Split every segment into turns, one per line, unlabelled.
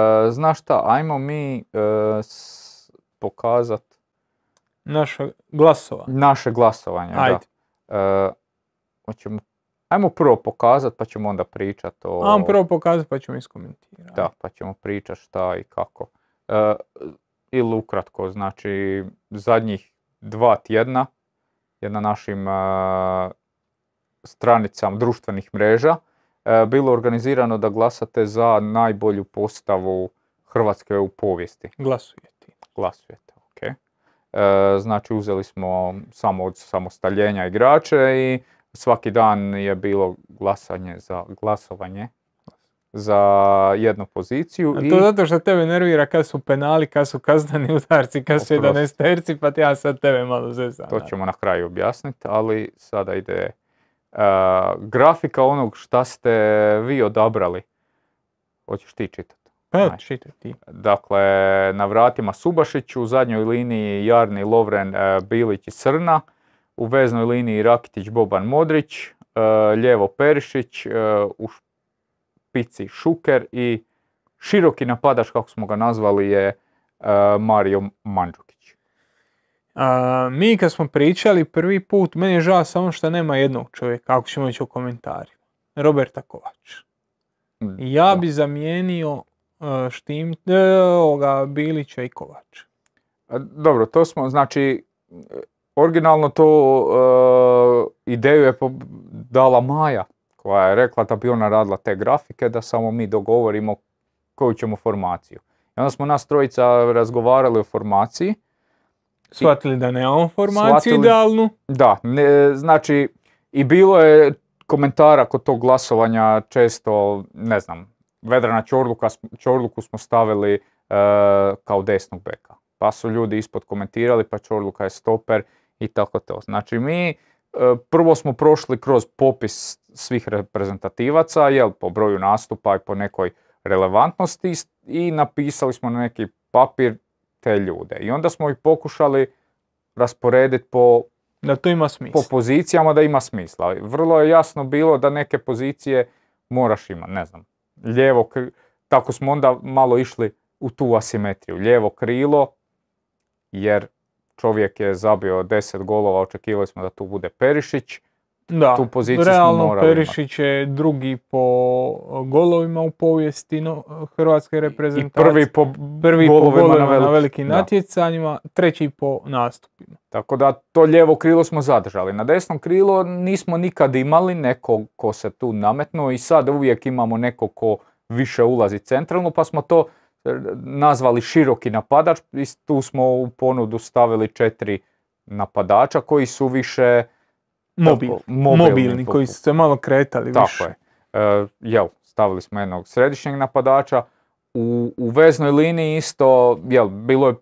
E, znaš šta, ajmo mi pokazati e, pokazat... Naše glasovanje. Naše glasovanje, Ajde. E, hoćemo Ajmo prvo pokazat pa ćemo onda pričat o... Ajmo prvo
pokazat pa ćemo iskomentirati.
Da, pa ćemo pričat šta i kako. ili ukratko, znači zadnjih dva tjedna je na našim stranicama društvenih mreža E, bilo organizirano da glasate za najbolju postavu Hrvatske u povijesti.
Glasujete.
Glasujete, ok. E, znači uzeli smo samo od samostaljenja igrače i svaki dan je bilo glasanje za glasovanje za jednu poziciju. to i... zato što
tebe nervira kad su penali, kad su kazdani udarci, kad su 11
terci, pa ja sad tebe malo zezam. To ćemo na kraju objasniti, ali sada ide Eh, grafika onog šta ste vi odabrali. Hoćeš ti čitati? Pa, Dakle, na vratima Subašiću, u zadnjoj liniji Jarni, Lovren, eh, Bilić i Srna. U veznoj liniji Rakitić, Boban, Modrić. Eh, Ljevo Perišić, u pici Šuker i široki napadač, kako smo ga nazvali, je Mario Mandžukić
mi kad smo pričali prvi put, meni je žao samo što nema jednog čovjeka, ako ćemo ići u komentarima. Roberta Kovač. Mm, ja bi zamijenio e, štim, e, ovoga, Bilića i Kovač.
Dobro, to smo, znači, originalno to e, ideju je dala Maja, koja je rekla da bi ona radila te grafike, da samo mi dogovorimo koju ćemo formaciju. I onda smo nas trojica razgovarali o formaciji Shvatili da nemamo formaciju idealnu. Da, znači i bilo je komentara kod tog glasovanja često, ne znam, Vedrana Čorluka, Čorluku smo stavili e, kao desnog beka. Pa su ljudi ispod komentirali, pa Čorluka je stoper i tako to. Znači mi e, prvo smo prošli kroz popis svih reprezentativaca, jel, po broju nastupa i po nekoj relevantnosti i napisali smo na neki papir ljude. I onda smo ih pokušali rasporediti po
da to ima Po
pozicijama da ima smisla. Vrlo je jasno bilo da neke pozicije moraš imati, ne znam, lijevo, tako smo onda malo išli u tu asimetriju. Lijevo krilo, jer čovjek je zabio 10 golova, očekivali smo da tu bude Perišić, da, tu poziciju realno Perišić
je drugi po eh, golovima u povijesti hrvatske reprezentacije. prvi po prvi po na, velikim
natjecanjima, treći po nastupima. Tako da to lijevo krilo smo zadržali. Na desnom krilo nismo nikad imali nekog ko se tu nametnuo i sad uvijek imamo nekog ko više ulazi centralno pa smo to eh, nazvali široki napadač i tu smo u ponudu stavili četiri napadača koji su više Mobil, mobilni, koji su
se malo kretali tako više.
je. E, jel, stavili smo jednog središnjeg napadača. U, u veznoj liniji isto, jel, bilo je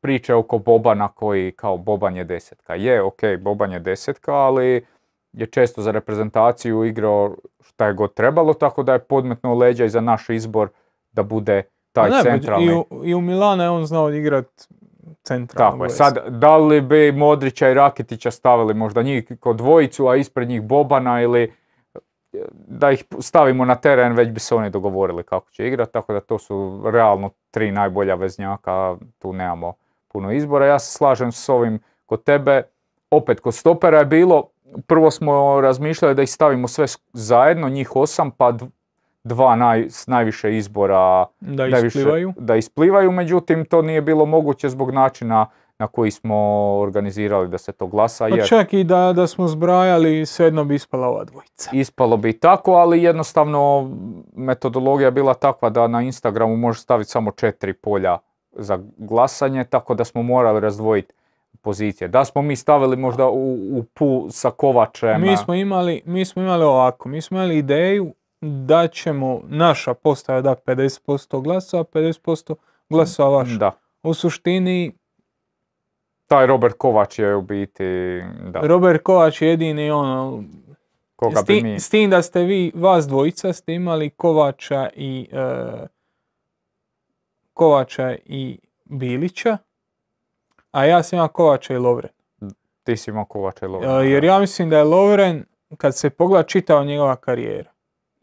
priče oko Bobana koji kao Boban je desetka. Je, ok, Boban je desetka, ali je često za reprezentaciju igrao šta je god trebalo, tako da je podmetno leđa i za naš izbor da bude pa taj ne, centralni. I u,
i u Milana je on znao igrat Centralno Tako je. Sad,
da li bi Modrića i raketića stavili možda njih kod dvojicu, a ispred njih Bobana ili eh, da ih stavimo na teren, već bi se oni dogovorili kako će igrati, tako da to su realno tri najbolja veznjaka, tu nemamo puno izbora. Ja se slažem s ovim kod tebe, opet kod stopera je bilo, prvo smo razmišljali da ih stavimo sve zajedno, njih osam, pa dva naj, najviše izbora da isplivaju. isplivaju, međutim to nije bilo moguće zbog načina na koji smo organizirali da se to glasa. Pa
čak i da, da smo zbrajali, svejedno bi ispala ova dvojica.
Ispalo bi tako, ali jednostavno metodologija bila takva da na Instagramu može staviti samo četiri polja za glasanje, tako da smo morali razdvojiti pozicije. Da smo mi stavili možda u, pu sa Kovačem. Mi smo,
imali, mi smo imali ovako, mi smo imali ideju da ćemo, naša postaja da 50% glasa, 50% glasova vaš. Da. U suštini...
Taj Robert Kovač je u biti... Da. Robert
Kovač je jedini ono... mi... S tim da ste vi, vas dvojica, ste imali Kovača i... E, Kovača i Bilića, a ja sam imao Kovača i Lovren.
Ti si imao Kovača i Lovren.
E, jer ja mislim da je Lovren, kad se pogleda čitao njegova karijera,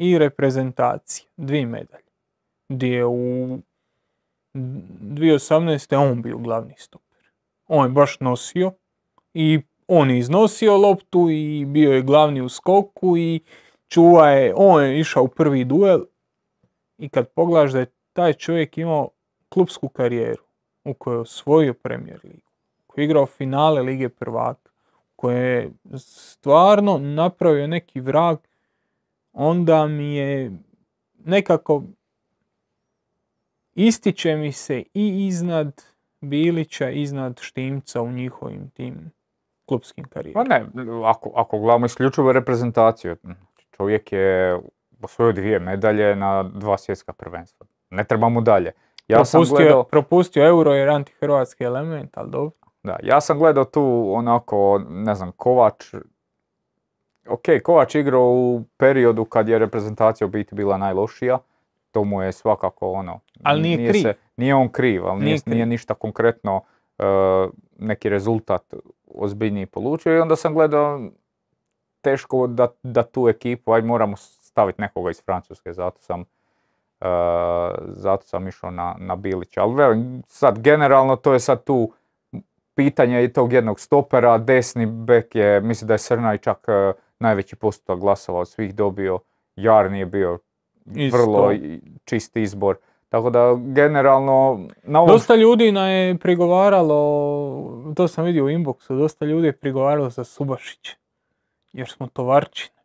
i reprezentacije, dvije medalje. Gdje u 2018. on bio glavni stoper. On je baš nosio i on je iznosio loptu i bio je glavni u skoku i čuva je, on je išao u prvi duel i kad pogledaš da je taj čovjek imao klubsku karijeru u kojoj je osvojio premijer ligu, koji je igrao finale Lige prvaka, koji je stvarno napravio neki vrag onda mi je nekako ističe mi se i iznad Bilića, iznad Štimca u njihovim tim klubskim karijerima ne,
ako, ako gledamo isključivo reprezentaciju, znači čovjek je osvojio dvije medalje na dva svjetska prvenstva. Ne trebamo dalje. Ja propustio, sam gledao...
propustio euro jer antihrvatski element, ali dobro.
Da, ja sam gledao tu onako, ne znam, Kovač ok, Kovač igrao u periodu kad je reprezentacija u biti bila najlošija, to mu je svakako ono... Ali nije, nije kriv. Se, nije on kriv, ali nije, kriv. ništa konkretno uh, neki rezultat ozbiljniji polučio i onda sam gledao teško da, da tu ekipu, aj moramo staviti nekoga iz Francuske, zato sam e, zato sam išao na, na Bilića. Ali vel, sad generalno to je sad tu pitanje i tog jednog stopera, desni bek je, mislim da je Srnaj čak e, najveći postotak glasova od svih dobio. Jar nije bio vrlo čisti izbor. Tako da generalno... Na Dosta
ljudi na je prigovaralo, to sam vidio u inboxu, dosta ljudi je prigovaralo za Subašić.
Jer smo tovarčine.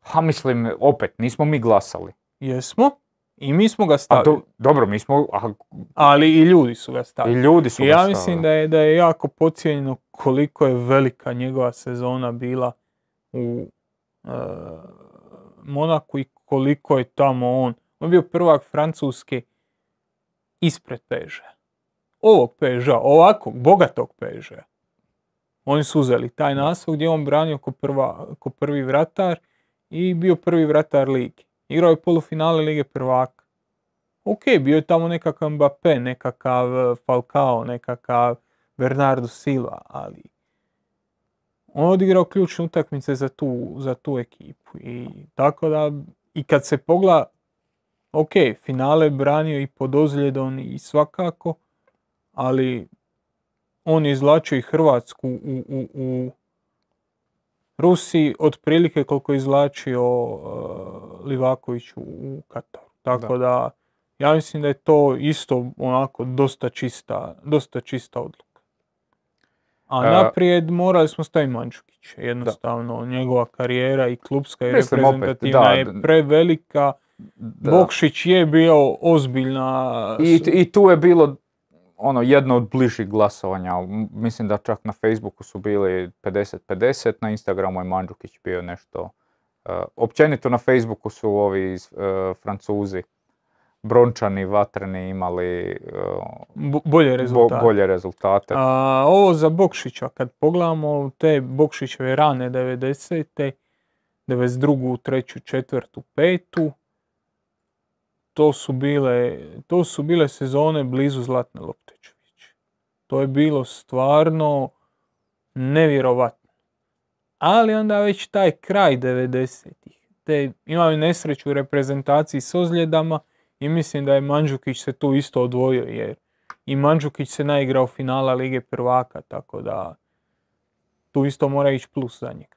Ha mislim, opet, nismo mi glasali. Jesmo. I mi smo ga stavili. A dobro, mi smo...
Ali i ljudi su ga stavili. I ljudi su ja mislim da je, da je jako pocijenjeno koliko je velika njegova sezona bila u Eh, Monaku i koliko je tamo on. On je bio prvak Francuske ispred Peže. Ovog Peža, ovakvog, bogatog Peže. Oni su uzeli taj naslov gdje on branio ko, prvi vratar i bio prvi vratar lige. Igrao je polufinale Lige prvaka. Ok, bio je tamo nekakav Mbappé, nekakav eh, Falcao, nekakav Bernardo Silva, ali on odigrao ključne utakmice za tu, za tu ekipu. I tako da, i kad se pogla, ok, finale branio i pod ozljedom i svakako, ali on je izvlačio i Hrvatsku u, u, u Rusiji otprilike koliko je izvlačio uh, Livaković u Kataru. Tako da. ja mislim da je to isto onako dosta čista, dosta čista odluka. A naprijed morali smo staviti Mančukića, jednostavno. Njegova karijera i klubska i reprezentativna je prevelika. Bokšić je bio ozbiljna... I, I
tu je bilo ono jedno od bližih glasovanja. Mislim da čak na Facebooku su bili 50-50, na Instagramu je Mandžukić bio nešto... E, općenito na Facebooku su ovi uh, Francuzi brončani, vatreni imali bolje rezultate. bolje rezultate.
A, ovo za Bokšića, kad pogledamo te Bokšićeve rane 90. 92. 3. 4. 5. To su, bile, to su bile sezone blizu Zlatne Loptečević. To je bilo stvarno nevjerovatno. Ali onda već taj kraj 90-ih. Te imali nesreću u reprezentaciji s ozljedama – i mislim da je Mandžukić se tu isto odvojio jer i Mandžukić se naigrao finala Lige prvaka, tako da tu isto mora ići plus za njeg.